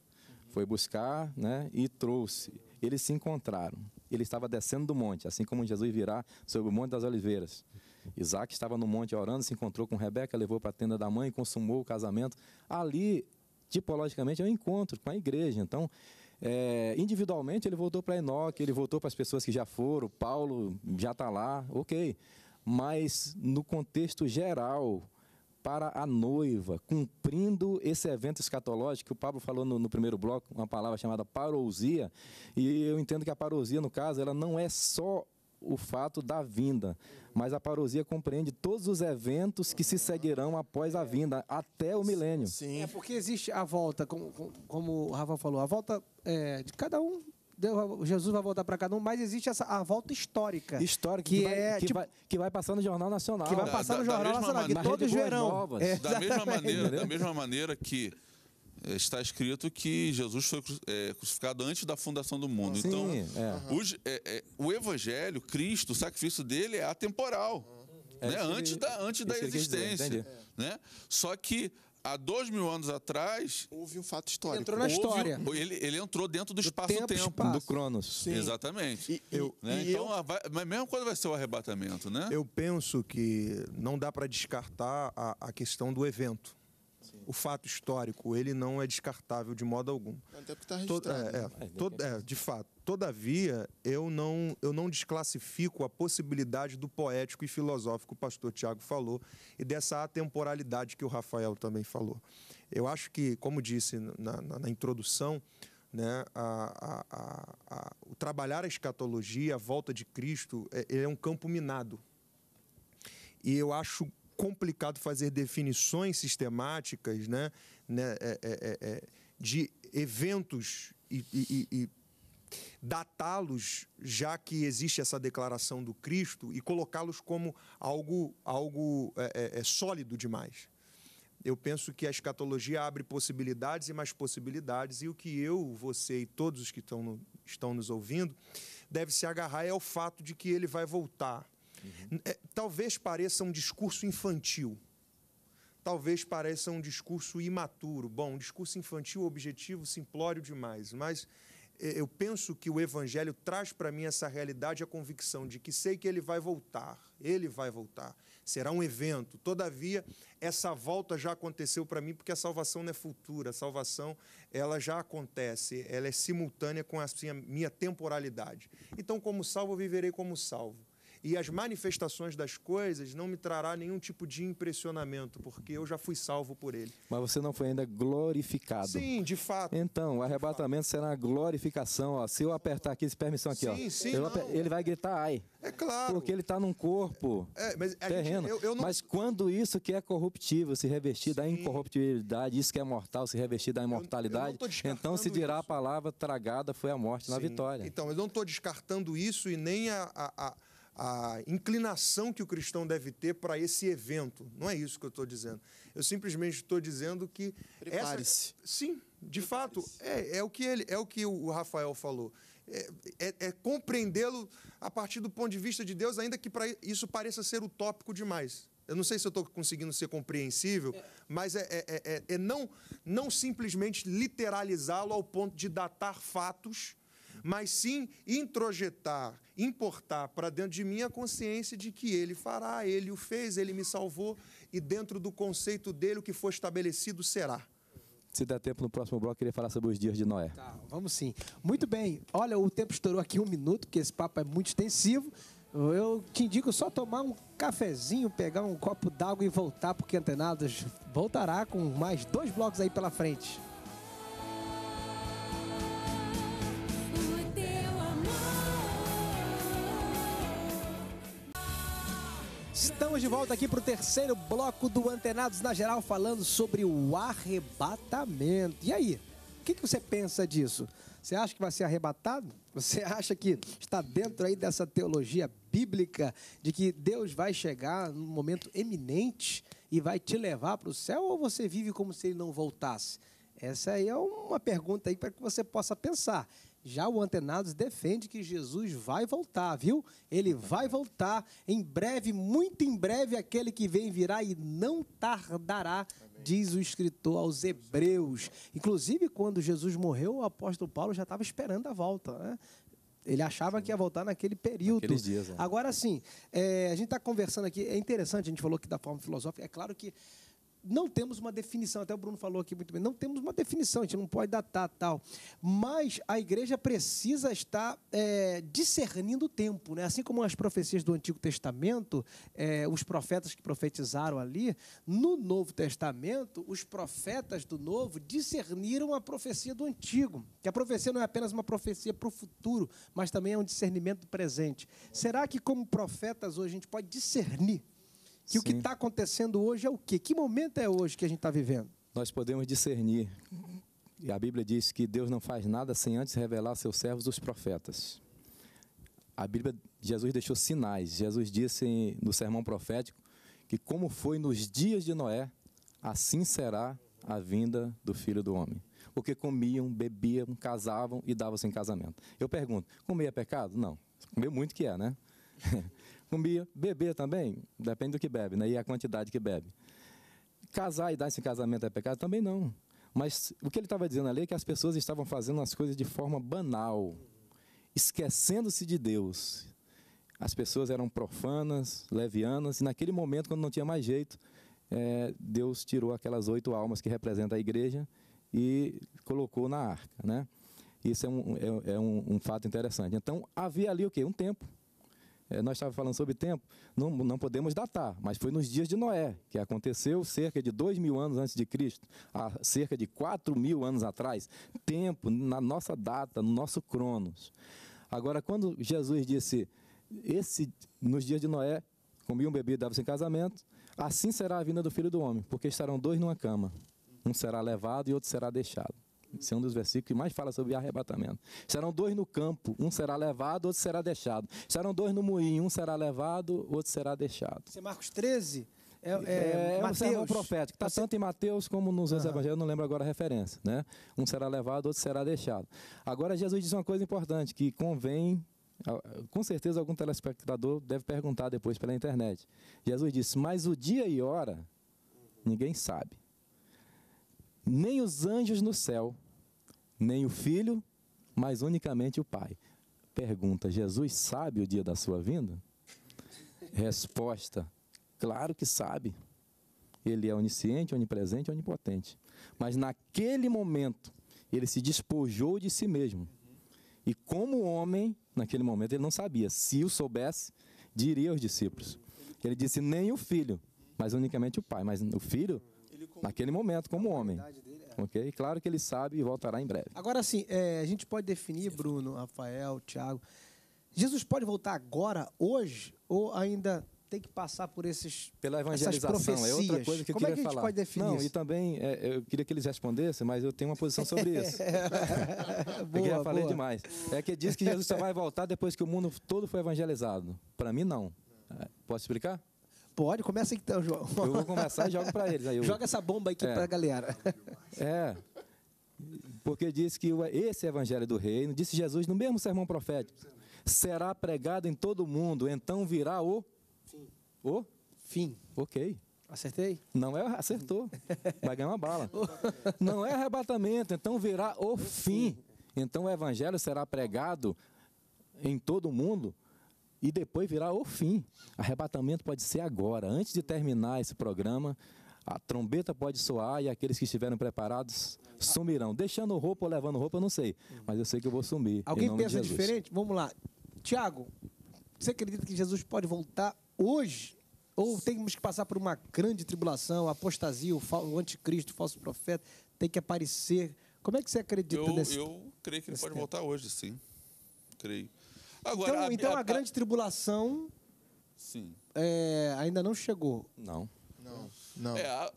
Foi buscar né, e trouxe. Eles se encontraram. Ele estava descendo do monte, assim como Jesus virá sobre o Monte das Oliveiras. Isaac estava no monte orando, se encontrou com Rebeca, levou para a tenda da mãe, consumou o casamento. Ali, tipologicamente, é um encontro com a igreja. Então, é, individualmente, ele voltou para Enoque, ele voltou para as pessoas que já foram, Paulo já está lá, ok. Mas, no contexto geral, para a noiva, cumprindo esse evento escatológico que o Pablo falou no, no, primeiro bloco, uma palavra chamada parousia, e eu entendo que a parousia, no caso, ela não é só o fato da vinda, mas a parousia compreende todos os eventos que se seguirão após a vinda, até o milênio. Sim. É porque existe a volta, como, como o Rafa falou, a volta é, de cada um Deus, Jesus vai voltar para cada um, mas existe essa a volta histórica. Histórica, que, que, vai, é, que, tipo, vai, que vai passar no Jornal Nacional. Que vai passar da, no Jornal Nacional, maneira, que todos verão. da, mesma maneira, da mesma maneira que eh, está escrito que Jesus foi eh, crucificado antes da fundação do mundo. Sim, então, é. Os, é, é, o Evangelho, Cristo, o sacrifício dele é atemporal. É né? antes da, antes é da existência. Dizer, né? Só que há dois mil anos atrás. Houve um fato histórico. Entrou na história. ele, ele entrou dentro do espaço-tempo. do Cronos. Sim. Exatamente. E, eu, né? e então, eu, vai, mas mesmo quando vai ser o arrebatamento, né? Eu penso que não dá para descartar a, a questão do evento o fato histórico ele não é descartável de modo algum. Até porque está é, registrado. To é, é, é, de fato. Todavia, eu não, eu não desclassifico a possibilidade do poético e filosófico que o pastor Tiago falou e dessa atemporalidade que o Rafael também falou. Eu acho que, como disse na, na, na introdução, né, a, a, a, o trabalhar a escatologia, a volta de Cristo, é, é um campo minado. E eu acho complicado fazer definições sistemáticas né, né, é, é, é, é de eventos e, e, e datá-los, já que existe essa declaração do Cristo, e colocá-los como algo, algo é, é, é, sólido demais. Eu penso que a escatologia abre possibilidades e mais possibilidades, e o que eu, você e todos os que estão, no, estão nos ouvindo deve se agarrar é o fato de que ele vai voltar Uhum. É, talvez pareça um discurso infantil, talvez pareça um discurso imaturo. Bom, um discurso infantil, objetivo, simplório demais, mas é, eu penso que o Evangelho traz para mim essa realidade, a convicção de que sei que ele vai voltar, ele vai voltar, será um evento. Todavia, essa volta já aconteceu para mim, porque a salvação não é futura, a salvação ela já acontece, ela é simultânea com assim, a minha temporalidade. Então, como salvo, eu viverei como salvo e as manifestações das coisas não me trará nenhum tipo de impressionamento, porque eu já fui salvo por ele. Mas você não foi ainda glorificado. Sim, de fato. Então, o arrebatamento será a glorificação. Ó. Se eu apertar aqui, permissão aqui, sim, ó. Sim, ele vai gritar ai. É claro. Porque ele está num corpo é, mas terreno. Gente, eu, eu não... Mas quando isso que é corruptível se revestir sim. da incorruptibilidade, isso que é mortal se revestir da imortalidade, então se dirá isso. a palavra tragada foi a morte na vitória. Então, eu não estou descartando isso e nem a, a, a a inclinação que o cristão deve ter para esse evento. Não é isso que eu estou dizendo. Eu simplesmente estou dizendo que. Prepare-se. Essa... Sim, de fato, é, é, o que ele, é o que o Rafael falou. É, é, é compreendê-lo a partir do ponto de vista de Deus, ainda que para isso pareça ser utópico demais. Eu não sei se eu estou conseguindo ser compreensível, é. mas é é, é, é não, não simplesmente literalizá-lo ao ponto de datar fatos mas sim introjetar, importar para dentro de mim a consciência de que ele fará, ele o fez, ele me salvou e dentro do conceito dele o que for estabelecido será. Se der tempo no próximo bloco, eu queria falar sobre os dias de Noé. Tá, vamos sim. Muito bem. Olha, o tempo estourou aqui um minuto, porque esse papo é muito extensivo. Eu te indico só tomar um cafezinho, pegar um copo d'água e voltar, porque Antenados voltará com mais dois blocos aí pela frente. Estamos de volta aqui para o terceiro bloco do Antenados na Geral, falando sobre o arrebatamento. E aí, o que, que você pensa disso? Você acha que vai ser arrebatado? Você acha que está dentro aí dessa teologia bíblica de que Deus vai chegar num momento eminente e vai te levar para o céu? Ou você vive como se ele não voltasse? Essa aí é uma pergunta aí para que você possa pensar. Já o Antenados defende que Jesus vai voltar, viu? Ele vai voltar. Em breve, muito em breve, aquele que vem virá e não tardará, Amém. diz o escritor aos Hebreus. Inclusive, quando Jesus morreu, o apóstolo Paulo já estava esperando a volta, né? Ele achava que ia voltar naquele período. Dias, né? Agora sim, é, a gente está conversando aqui, é interessante, a gente falou aqui da forma filosófica, é claro que não temos uma definição, até o Bruno falou aqui muito bem, não temos uma definição, a gente não pode datar tal. Mas a igreja precisa estar é, discernindo o tempo, né? assim como as profecias do Antigo Testamento, é, os profetas que profetizaram ali, no Novo Testamento, os profetas do Novo discerniram a profecia do Antigo, que a profecia não é apenas uma profecia para o futuro, mas também é um discernimento presente. Será que, como profetas, hoje a gente pode discernir? Que Sim. o que está acontecendo hoje é o quê? Que momento é hoje que a gente está vivendo? Nós podemos discernir. E a Bíblia diz que Deus não faz nada sem antes revelar a seus servos os profetas. A Bíblia, Jesus deixou sinais. Jesus disse no sermão profético que como foi nos dias de Noé, assim será a vinda do Filho do Homem. Porque comiam, bebiam, casavam e davam-se em casamento. Eu pergunto, comer é pecado? Não. Comer muito que é, né? Comia, beber também, depende do que bebe, né? E a quantidade que bebe. Casar e dar esse casamento é pecado? Também não. Mas o que ele estava dizendo ali é que as pessoas estavam fazendo as coisas de forma banal, esquecendo-se de Deus. As pessoas eram profanas, levianas, e naquele momento, quando não tinha mais jeito, é, Deus tirou aquelas oito almas que representam a igreja e colocou na arca. Né? Isso é, um, é, é um, um fato interessante. Então, havia ali o quê? Um tempo é, nós estávamos falando sobre tempo, não, não podemos datar, mas foi nos dias de Noé, que aconteceu cerca de dois mil anos antes de Cristo, há cerca de quatro mil anos atrás, tempo na nossa data, no nosso cronos. Agora, quando Jesus disse, esse, nos dias de Noé, comiam, bebiam, davam-se em casamento, assim será a vinda do Filho do Homem, porque estarão dois numa cama, um será levado e outro será deixado. Esse é um dos versículos que mais fala sobre arrebatamento. Serão dois no campo, um será levado, outro será deixado. Serão dois no moinho, um será levado, outro será deixado. Isso é Marcos 13? É, é, é, é um sermão profético. Está tanto em Mateus como nos uhum. evangelhos, não lembro agora a referência. Né? Um será levado, outro será deixado. Agora Jesus diz uma coisa importante, que convém com certeza algum telespectador deve perguntar depois pela internet. Jesus disse: Mas o dia e hora ninguém sabe, nem os anjos no céu, nem o Filho, mas unicamente o Pai. Pergunta: Jesus sabe o dia da sua vinda? Resposta: Claro que sabe. Ele é onisciente, onipresente, onipotente. Mas naquele momento, ele se despojou de si mesmo. E como homem, naquele momento, ele não sabia. Se o soubesse, diria aos discípulos. Ele disse: Nem o filho, mas unicamente o pai. Mas o filho naquele momento como homem. É. Ok? Claro que ele sabe e voltará em breve. Agora sim, é, a gente pode definir, Bruno, Rafael, Tiago, Jesus pode voltar agora, hoje, ou ainda tem que passar por esses pela evangelização é outra coisa que eu Como é que a gente falar. Pode definir não isso? e também é, eu queria que eles respondessem, mas eu tenho uma posição sobre isso. boa, eu já falei boa. demais. É que diz que Jesus só vai voltar depois que o mundo todo foi evangelizado. Para mim não. É, posso explicar? Pode, começa então, João. Eu vou começar e jogo para eles. Aí eu... Joga essa bomba aqui é. para a galera. É. Porque diz que esse é evangelho do reino, disse Jesus no mesmo sermão profético, será pregado em todo o mundo, então virá o fim. O fim. OK. Acertei? Não é, acertou. Vai ganhar uma bala. Não é arrebatamento, então virá o fim. Então o evangelho será pregado em todo o mundo e depois virá o fim. Arrebatamento pode ser agora, antes de terminar esse programa. A trombeta pode soar e aqueles que estiverem preparados sumirão. Deixando roupa ou levando roupa, eu não sei. Mas eu sei que eu vou sumir. Alguém pensa diferente? Vamos lá. Tiago, você acredita que Jesus pode voltar hoje? Ou temos que passar por uma grande tribulação, apostasia, o anticristo, o falso profeta, tem que aparecer? Como é que você acredita eu, nesse Eu creio que ele pode tempo? voltar hoje, sim. Creio. Agora, então, a, então a, a, grande tribulação sim. É, ainda não chegou. Não. Não. não. É, a,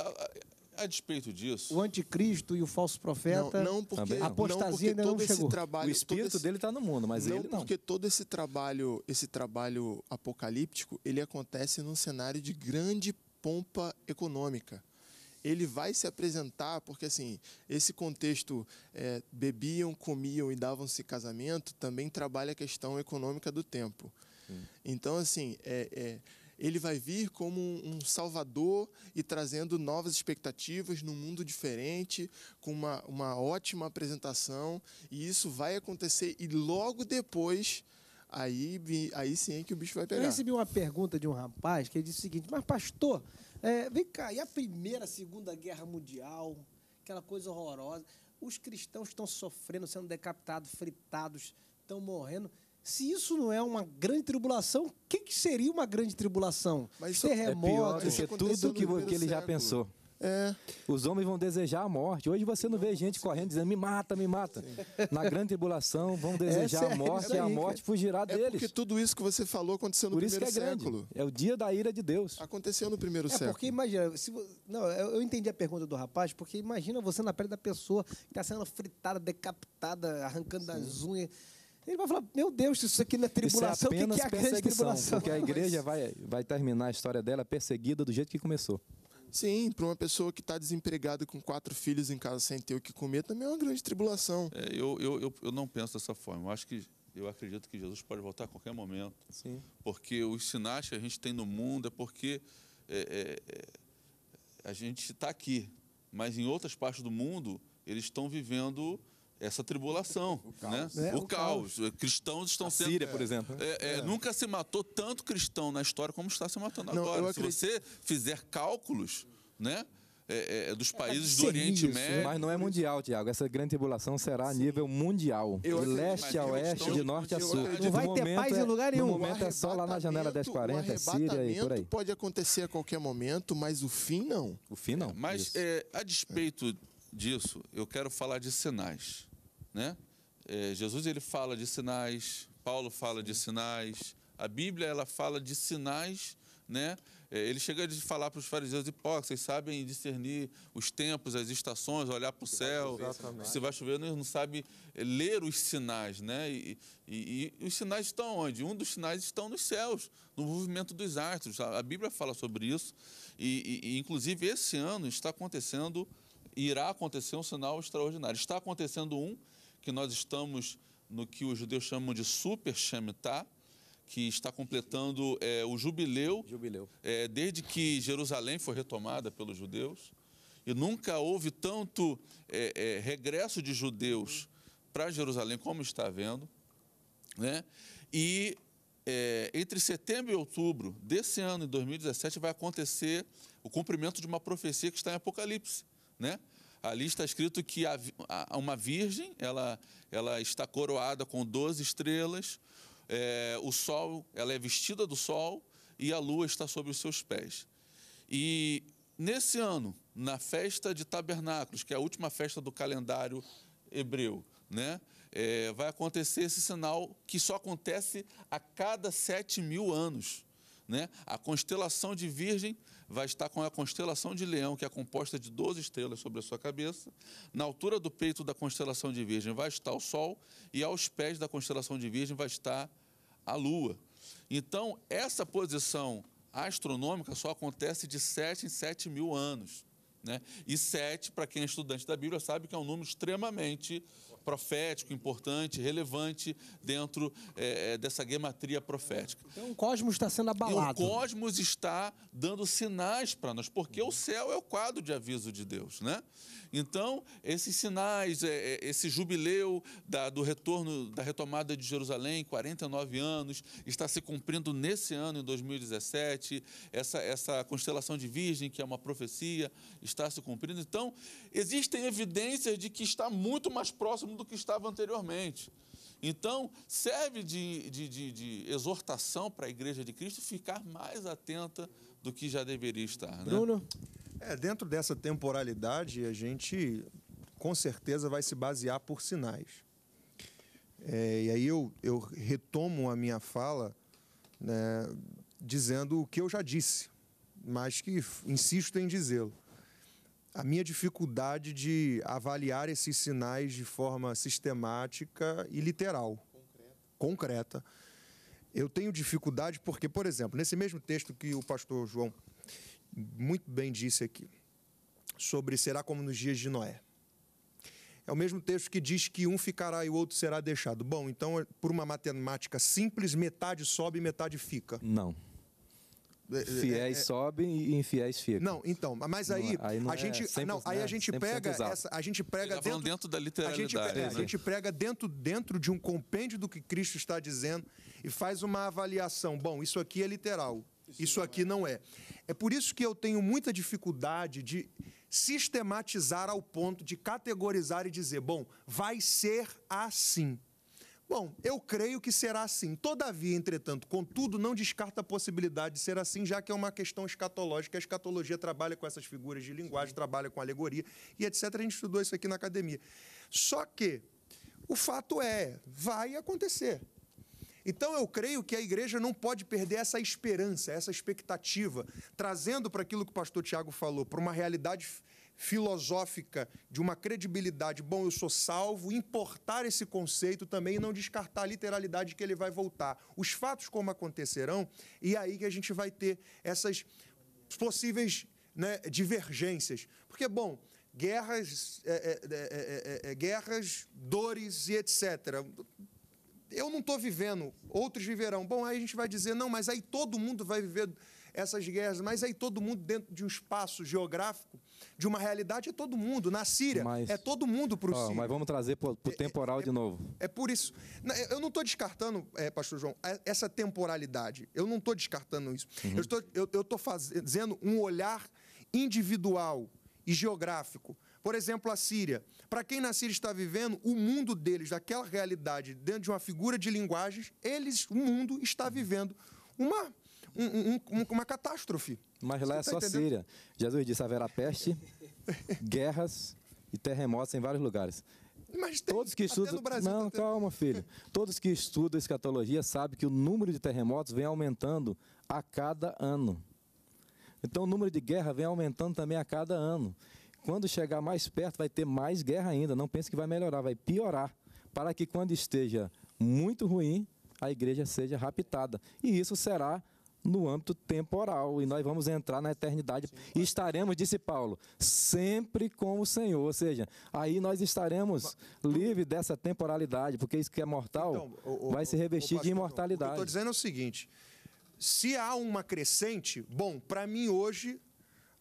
a, despeito disso. O anticristo e o falso profeta. Não, não porque a apostasia não porque ainda todo não chegou. trabalho, o espírito esse, dele está no mundo, mas não, ele não. Porque todo esse trabalho, esse trabalho apocalíptico, ele acontece num cenário de grande pompa econômica ele vai se apresentar, porque assim, esse contexto é, bebiam, comiam e davam-se casamento também trabalha a questão econômica do tempo. Hum. Então, assim, é, é, ele vai vir como um, salvador e trazendo novas expectativas num mundo diferente, com uma, uma ótima apresentação, e isso vai acontecer, e logo depois aí, aí sim é que o bicho vai pegar. Eu recebi uma pergunta de um rapaz que ele disse o seguinte: Mas, pastor, é, vem cá, e a Primeira, Segunda Guerra Mundial, aquela coisa horrorosa. Os cristãos estão sofrendo, sendo decapitados, fritados, estão morrendo. Se isso não é uma grande tribulação, o que, que, seria uma grande tribulação? Mas Terremotos, é pior tudo que, que ele século. já pensou. É. Os homens vão desejar a morte. Hoje você não vê gente correndo dizendo, me mata, me mata. Sim. Na grande tribulação vão desejar é, a morte é e a morte fugirá é deles. Porque tudo isso que você falou aconteceu no Por é primeiro século. É o dia da ira de Deus. Aconteceu no primeiro é, século. Porque imagina, se, não, eu entendi a pergunta do rapaz, porque imagina você na pele da pessoa que está sendo fritada, decapitada, arrancando Sim. as unhas. Ele vai falar, meu Deus, isso aqui não é tribulação, isso é apenas o que, é a grande tribulação? Porque a igreja vai, vai terminar a história dela perseguida do jeito que começou. Sim, para uma pessoa que está desempregada com quatro filhos em casa sem ter o que comer, também é uma grande tribulação. É, eu, eu, eu, eu, não penso dessa forma. Eu acho que eu acredito que Jesus pode voltar a qualquer momento. Sim. Porque os sinais que a gente tem no mundo é porque é, é, é a gente está aqui, mas em outras partes do mundo eles estão vivendo essa tribulação, o né? caos. Né? É, o, o caos. caos. Cristãos estão a sendo. Síria, por exemplo. É, é, é. nunca se matou tanto cristão na história como está se matando Não, agora. Se acredito... você fizer cálculos, né? É, é, é dos é, países é, do Oriente isso, Médio. Mas não é mundial, Tiago. Essa grande tribulação será a nível mundial. Eu de leste a oeste, de norte a sul. Não tipo, vai ter paz em lugar nenhum. No momento é só lá na janela 1040, Síria e por aí. pode acontecer a qualquer momento, mas o fim não. O fim não. mas a despeito disso, eu quero falar de sinais né? É, Jesus ele fala de sinais, Paulo fala de sinais, a Bíblia ela fala de sinais, né? É, ele chega a falar para os fariseus hipócritas, sabem discernir os tempos, as estações, olhar para o céu, se vai chover, não sabe é, ler os sinais, né? E, e, e, os sinais estão onde? Um dos sinais estão nos céus, no movimento dos astros. A, a Bíblia fala sobre isso e, e inclusive esse ano está acontecendo irá acontecer um sinal extraordinário. Está acontecendo um que nós estamos no que os judeus chamam de Super Shemitah, que está completando é, o jubileu, jubileu. É, desde que Jerusalém foi retomada pelos judeus. E nunca houve tanto é, é regresso de judeus para Jerusalém como está havendo. Né? E é, entre setembro e outubro desse ano, em 2017, vai acontecer o cumprimento de uma profecia que está em Apocalipse. Né? ali está escrito que a, a, uma virgem, ela, ela está coroada com 12 estrelas, é, o sol, ela é vestida do sol e a lua está sobre os seus pés. E nesse ano, na festa de tabernáculos, que é a última festa do calendário hebreu, né? É, vai acontecer esse sinal que só acontece a cada sete mil anos. Né? A constelação de Virgem vai estar com a constelação de leão, que é composta de 12 estrelas sobre a sua cabeça. Na altura do peito da constelação de virgem vai estar o sol e aos pés da constelação de virgem vai estar a lua. Então, essa posição astronômica só acontece de 7 em 7 mil anos. Né? E 7, para quem é estudante da Bíblia, sabe que é um número extremamente profético, importante, relevante dentro é, é, dessa gematria profética. Então o cosmos está sendo abalado. E o cosmos está dando sinais para nós, porque o céu é o quadro de aviso de Deus, né? Então, esses sinais, é, é, esse jubileu da, do retorno, da retomada de Jerusalém, 49 anos, está se cumprindo nesse ano, em 2017. Essa, essa constelação de Virgem, que é uma profecia, está se cumprindo. Então, existem evidências de que está muito mais próximo do que estava anteriormente. Então, serve de, de, de, de exortação para a Igreja de Cristo ficar mais atenta do que já deveria estar. Né? Bruno? É, dentro dessa temporalidade, a gente com certeza vai se basear por sinais. É, e aí eu, eu retomo a minha fala né, dizendo o que eu já disse, mas que insisto em dizê-lo a minha dificuldade de avaliar esses sinais de forma sistemática e literal. Concreta. concreta. Eu tenho dificuldade porque, por exemplo, nesse mesmo texto que o pastor João muito bem disse aqui, sobre será como nos dias de Noé. É o mesmo texto que diz que um ficará e o outro será deixado. Bom, então, por uma matemática simples, metade sobe e metade fica. Não. Fiéis é, é, é, sobem e infiéis ficam. Não, então, mas aí, não, é, aí não a gente, é não, aí né? a gente pega essa, a gente prega dentro, dentro da literalidade. A né? gente, é, né? a gente prega dentro dentro de um compêndio do que Cristo está dizendo e faz uma avaliação. Bom, isso aqui é literal. Isso, isso aqui não é. É por isso que eu tenho muita dificuldade de sistematizar ao ponto de categorizar e dizer, bom, vai ser assim. Bom, eu creio que será assim. Todavia, entretanto, contudo, não descarta a possibilidade de ser assim, já que é uma questão escatológica. A escatologia trabalha com essas figuras de linguagem, trabalha com alegoria e etc. A gente estudou isso aqui na academia. Só que o fato é, vai acontecer. Então eu creio que a igreja não pode perder essa esperança, essa expectativa, trazendo para aquilo que o pastor Tiago falou, para uma realidade filosófica de uma credibilidade, bom, eu sou salvo, importar esse conceito também e não descartar a literalidade que ele vai voltar. Os fatos como acontecerão, e aí que a gente vai ter essas possíveis né, divergências. Porque, bom, guerras, é, é, é, guerras, dores e etc. Eu não estou vivendo, outros viverão. Bom, aí a gente vai dizer, não, mas aí todo mundo vai viver essas guerras. Mas aí todo mundo dentro de um espaço geográfico, de uma realidade, é todo mundo. Na Síria, mas... é todo mundo para o oh, Mas vamos trazer para o temporal é, é, de é novo. É por isso. Eu não estou descartando, é, pastor João, é, essa temporalidade. Eu não estou descartando isso. Uhum. Eu estou eu, eu tô fazendo um olhar individual e geográfico. Por exemplo, a Síria. Para quem na Síria está vivendo, o mundo deles, daquela realidade, dentro de uma figura de linguagens, eles, o mundo está vivendo uma um, um, uma catástrofe. Mas lá é tá só entendendo? Síria. Jesus disse: haverá peste, guerras e terremotos em vários lugares. Mas tem, todos que estudam, Brasil, não, tá calma, filho. Todos que estudam escatologia sabem que o número de terremotos vem aumentando a cada ano. Então o número de guerra vem aumentando também a cada ano. Quando chegar mais perto, vai ter mais guerra ainda. Não pense que vai melhorar, vai piorar. Para que quando esteja muito ruim, a igreja seja raptada. E isso será no âmbito temporal e nós vamos entrar na eternidade Sim, e estaremos, disse Paulo, sempre com o Senhor, ou seja, aí nós estaremos livre dessa temporalidade, porque isso que é mortal então, o, vai o, se revestir de imortalidade. estou dizendo é o seguinte: se há uma crescente, bom, para mim hoje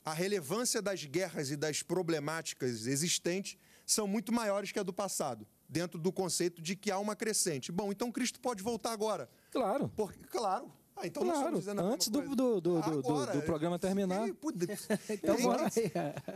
a relevância das guerras e das problemáticas existentes são muito maiores que a do passado dentro do conceito de que há uma crescente. Bom, então Cristo pode voltar agora. Claro. Porque, claro. Ah, então claro, antes do, do, do, do, programa terminar. Então e, então, bora.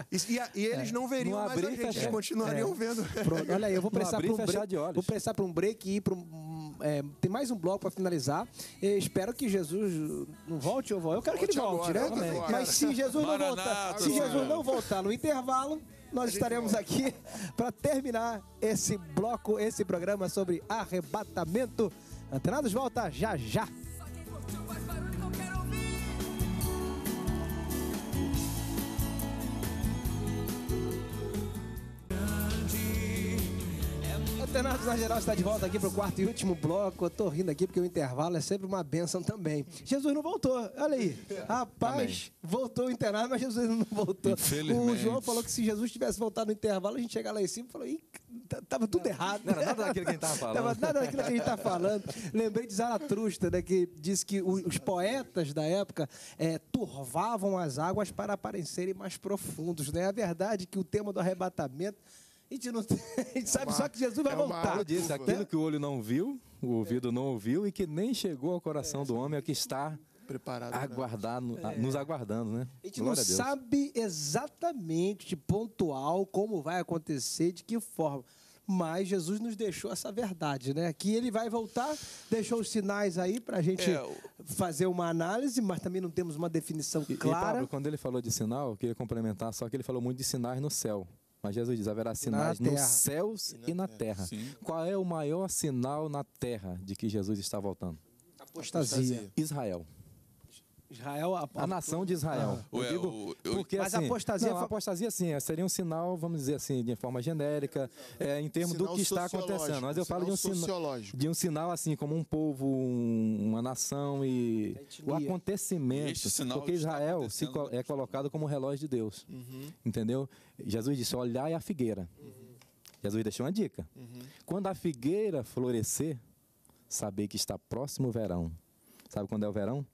E, e, eles é. não veriam mais a gente, eles é. continuariam é. vendo. Pronto, olha aí, eu vou precisar para um break. Vou precisar para um break e ir para um, é, tem mais um bloco para finalizar. Eu espero que Jesus não volte ou volte. Eu quero volte que ele volte, agora, né? Agora. Mas se Jesus não voltar, se Jesus não voltar no intervalo, nós estaremos aqui para terminar esse bloco, esse programa sobre arrebatamento. Antenados volta já já. Internautas na geral está de volta aqui para o quarto e último bloco. Eu tô rindo aqui porque o intervalo é sempre uma benção também. Jesus não voltou, olha aí. Rapaz, Amém. voltou o internado, mas Jesus não voltou. O João falou que se Jesus tivesse voltado no intervalo, a gente chegava lá em cima e falou, tava tudo errado. Não era nada daquilo que a gente tava falando. tava nada daquilo que a gente tá falando. Lembrei de Zaratrusta, né, que disse que os poetas da época é, turvavam as águas para aparecerem mais profundos. Né? É verdade que o tema do arrebatamento a gente, não, a gente é sabe uma, só que Jesus vai é voltar. disse, né? aquilo que o olho não viu, o ouvido não ouviu e que nem chegou ao coração do homem é o que está preparado aguardar, né? nos aguardando, né? A gente Glória não a sabe exatamente pontual como vai acontecer, de que forma. Mas Jesus nos deixou essa verdade, né? Que ele vai voltar, deixou os sinais aí para a gente é, fazer uma análise, mas também não temos uma definição clara. E, e Pablo, quando ele falou de sinal, eu queria complementar, só que ele falou muito de sinais no céu. Mas Jesus diz: haverá sinais nos céus e na, e na terra. terra. Qual é o maior sinal na terra de que Jesus está voltando? Apostasia. Apostasia. Israel. Israel, a, a, nação de Israel. Ah. Eu digo, porque, mas assim, apostasia, não, a apostasia sim, é, seria um sinal, vamos dizer assim, de forma genérica, é, em termos do que está acontecendo. Mas eu falo de um sinal, de um sinal assim como um povo, um, uma nação e o acontecimento, porque Israel se, é colocado como relógio de Deus, uhum. entendeu? Jesus disse: é a figueira. Uhum. Jesus deixou uma dica. Uhum. Quando a figueira florescer, saber que está próximo o verão. Sabe quando é o verão?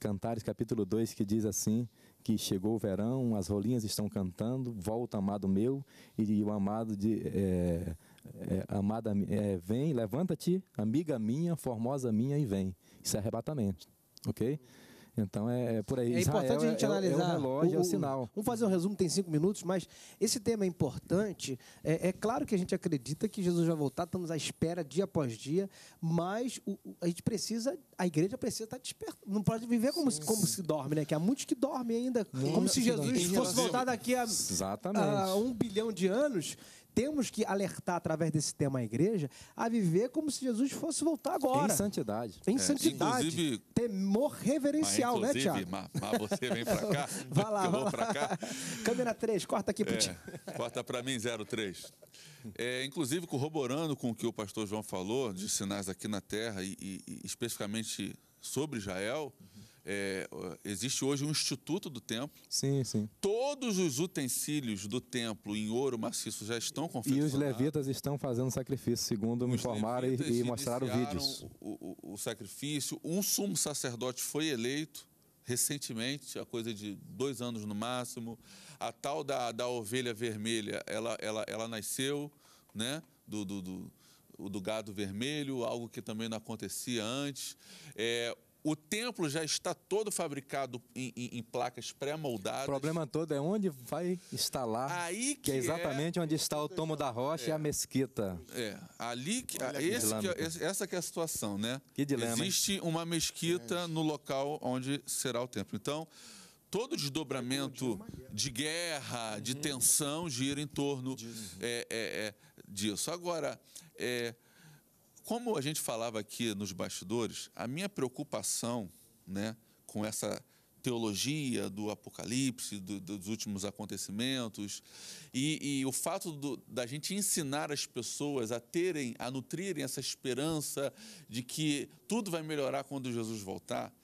Cantares capítulo 2, que diz assim, que chegou o verão, as rolinhas estão cantando, volta amado meu, e o amado de é, é, amada é, vem, levanta-te, amiga minha, formosa minha, e vem. Isso é arrebatamento, ok? Então é, é por aí. É Israel importante a gente é, analisar. É o é relógio, é o, é o sinal. Vamos fazer um resumo, tem cinco minutos, mas esse tema é importante. É, é claro que a gente acredita que Jesus vai voltar, estamos à espera dia após dia, mas o, a gente precisa, a igreja precisa estar desperta. Não pode viver como, sim, como sim. se dorme, né? Que há muitos que dormem ainda. Muito como se Jesus fosse voltar daqui a, a um bilhão de anos temos que alertar através desse tema a igreja a viver como se Jesus fosse voltar agora. Em santidade. Em é, santidade. Inclusive, temor reverencial, né, Tiago? Mas, mas você vem para cá. vai lá, vai lá. cá. Câmera 3, corta aqui para é, Corta para mim, 03. É, inclusive, corroborando com o que o pastor João falou, de sinais aqui na terra e, e, e especificamente sobre Israel. Uhum é, existe hoje um instituto do templo. Sim, sim. Todos os utensílios do templo em ouro maciço já estão confeccionados. E os levitas estão fazendo sacrifício, segundo me informaram e, e mostraram vídeos. O, o, o sacrifício. Um sumo sacerdote foi eleito recentemente, a coisa de dois anos no máximo. A tal da, da ovelha vermelha, ela, ela, ela nasceu, né? do, do, do do gado vermelho, algo que também não acontecia antes. É, o templo já está todo fabricado em, em, em placas pré-moldadas. O problema todo é onde vai instalar. Aí que, é que é exatamente é... onde está o Tomo da Rocha é. e a é. Mesquita. É, ali que, esse, que é, essa que é a situação, né? Que dilema. Existe hein? uma mesquita no local onde será o templo. Então, todo desdobramento uhum. de guerra, de tensão gira em torno uhum. é, disso. Agora, é, como a gente falava aqui nos bastidores, a minha preocupação né, com essa teologia do apocalipse, do, dos últimos acontecimentos, e, e o fato do, da gente ensinar as pessoas a terem, a nutrirem essa esperança de que tudo vai melhorar quando Jesus voltar,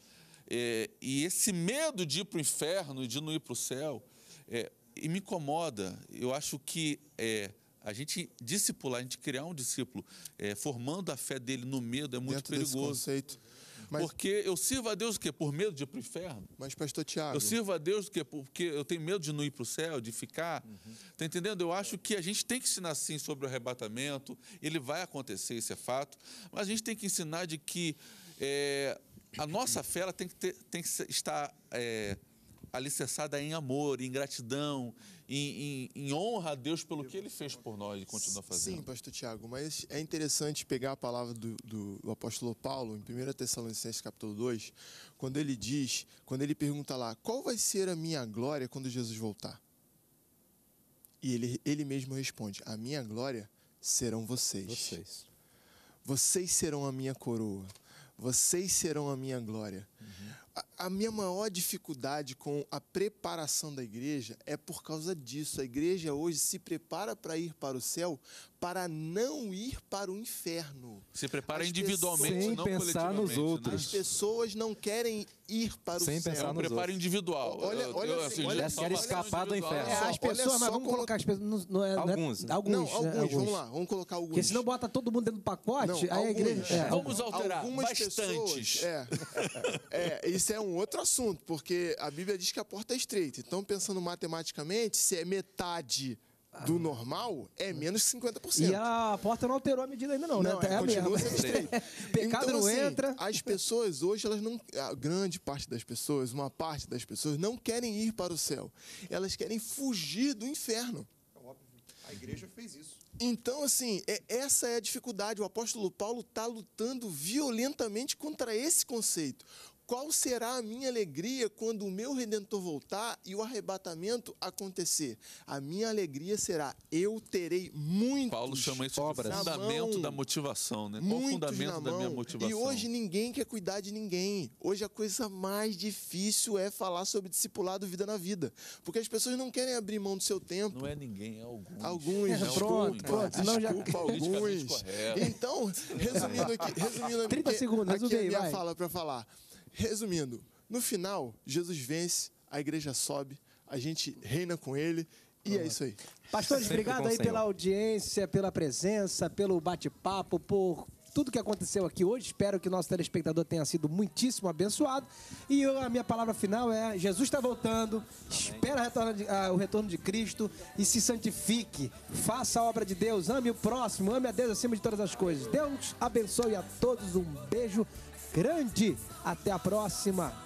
é, e esse medo de ir para o inferno e de não ir para o céu, é, e me incomoda. Eu acho que. É, a gente discipular, a gente criar um discípulo é, formando a fé dele no medo é muito Dentro perigoso. Desse conceito. Mas... Porque eu sirvo a Deus o quê? Por medo de ir para o inferno. Mas, pastor Tiago. Eu sirvo a Deus o quê? Porque eu tenho medo de não ir para o céu, de ficar. Uhum. Tá entendendo? Eu acho que a gente tem que ensinar sim sobre o arrebatamento. Ele vai acontecer, isso é fato. Mas a gente tem que ensinar de que é, a nossa fé ela tem que, ter, tem que estar. É, alicerçada em amor, em gratidão, em, em, em, honra a Deus pelo que ele fez por nós e continua fazendo. Sim, pastor Tiago, mas é interessante pegar a palavra do, do, do apóstolo Paulo em 1 Tessalonicenses capítulo 2, quando ele diz, quando ele pergunta lá, qual vai ser a minha glória quando Jesus voltar? E ele, ele mesmo responde, a minha glória serão vocês. Vocês. Vocês serão a minha coroa. Vocês serão a minha glória. Uhum a minha maior dificuldade com a preparação da igreja é por causa disso. A igreja hoje se prepara para ir para o céu para não ir para o inferno. Se prepara As individualmente, sem não pensar nos né? outros. Né? As pessoas não querem ir para Sem o céu. Pensar um preparo outros. individual. Olha, olha, eu, assim, olha, assim, olha, escapar do inferno. É, as pessoas, mas vamos colocar as pessoas. Não, não é, é alguns. Né? alguns, não, né? alguns, Vamos lá, vamos colocar alguns. Porque senão bota todo mundo dentro do pacote, não, aí alguns, a igreja. É, vamos alterar. Algumas bastantes. Pessoas, é, é, isso é um outro assunto, porque a Bíblia diz que a porta é estreita. Então, pensando matematicamente, se é metade do normal é menos 50%. E a porta não alterou a medida ainda não, né? não né? É, é continua sendo Pecado então, não assim, entra. As pessoas hoje, elas não... A grande parte das pessoas, uma parte das pessoas, não querem ir para o céu. Elas querem fugir do inferno. É óbvio. A igreja fez isso. Então, assim, é, essa é a dificuldade. O apóstolo Paulo está lutando violentamente contra esse conceito. Qual será a minha alegria quando o meu redentor voltar e o arrebatamento acontecer? A minha alegria será: eu terei muitos Paulo chama isso obras. de fundamento mão, da motivação, né? Qual o fundamento da minha motivação? E hoje ninguém quer cuidar de ninguém. Hoje a coisa mais difícil é falar sobre discipulado vida na vida, porque as pessoas não querem abrir mão do seu tempo. Não é ninguém, é alguns. Alguns, é, pronto, pronto, desculpa, já... desculpa alguns. Então, resumindo aqui, resumindo 30 aqui, segundos, aqui resumei, é a minha vai. fala para falar. Resumindo, no final, Jesus vence, a igreja sobe, a gente reina com ele e é uhum. isso aí. Pastores, Sempre obrigado aí pela audiência, pela presença, pelo bate-papo, por tudo que aconteceu aqui hoje. Espero que o nosso telespectador tenha sido muitíssimo abençoado. E eu, a minha palavra final é: Jesus está voltando, Amém. espera retorno de, ah, o retorno de Cristo e se santifique. Faça a obra de Deus, ame o próximo, ame a Deus acima de todas as coisas. Deus abençoe a todos. Um beijo grande. Até a próxima.